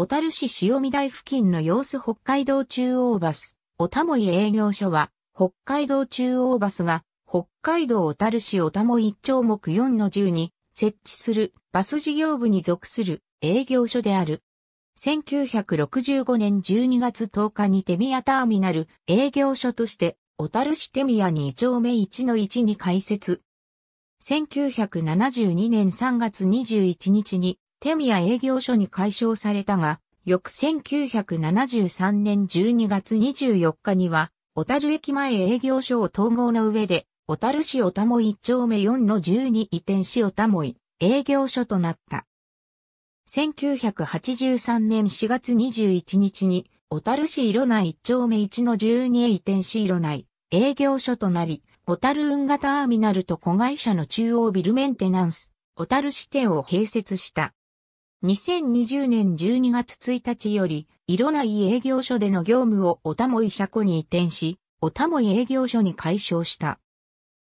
小樽市塩見台付近の様子北海道中央バス、小田森営業所は、北海道中央バスが、北海道小樽市小田森1丁目4の10に設置するバス事業部に属する営業所である。1965年12月10日に手宮ターミナル営業所として小樽市手宮2丁目1の1に開設。1972年3月21日に手宮営業所に解消されたが、翌1973年12月24日には、小樽駅前営業所を統合の上で、小樽市小田も一丁目4の10に移転し小田井営業所となった。1983年4月21日に、小樽市色内一丁目1の12へ移転し色内営業所となり、小樽運河ターミナルと子会社の中央ビルメンテナンス、小樽支店を併設した。2020年12月1日より、色ない営業所での業務をおたもい車庫に移転し、おたもい営業所に解消した。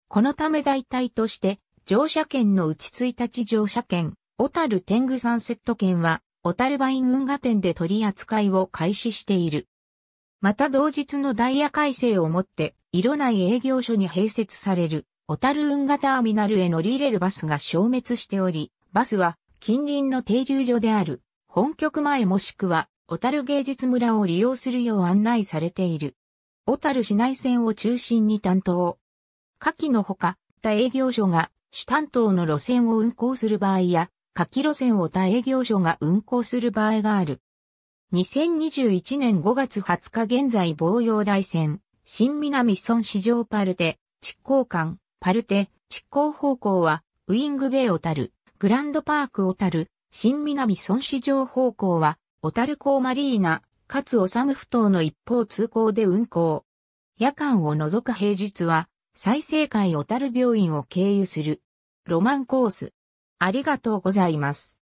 このため代替として、乗車券のうち1日乗車券、小樽天狗サンセット券は、小樽バイン運河店で取り扱いを開始している。また同日のダイヤ改正をもって、色ない営業所に併設される、小樽運河ターミナルへ乗り入れるバスが消滅しており、バスは近隣の停留所である本局前もしくは小樽芸術村を利用するよう案内されている。小樽市内線を中心に担当。下記のほか、他営業所が主担当の路線を運行する場合や、下記路線を他営業所が運行する場合がある。2021年5月20日現在防洋大線、新南村市場パルテ、執行館、パルテ、執行方向は、ウィングベイ小樽、グランドパーク小樽、新南孫子城方向は、小樽港マリーナ、かつ治ふ頭の一方通行で運行。夜間を除く平日は、再生会小樽病院を経由する。ロマンコース。ありがとうございます。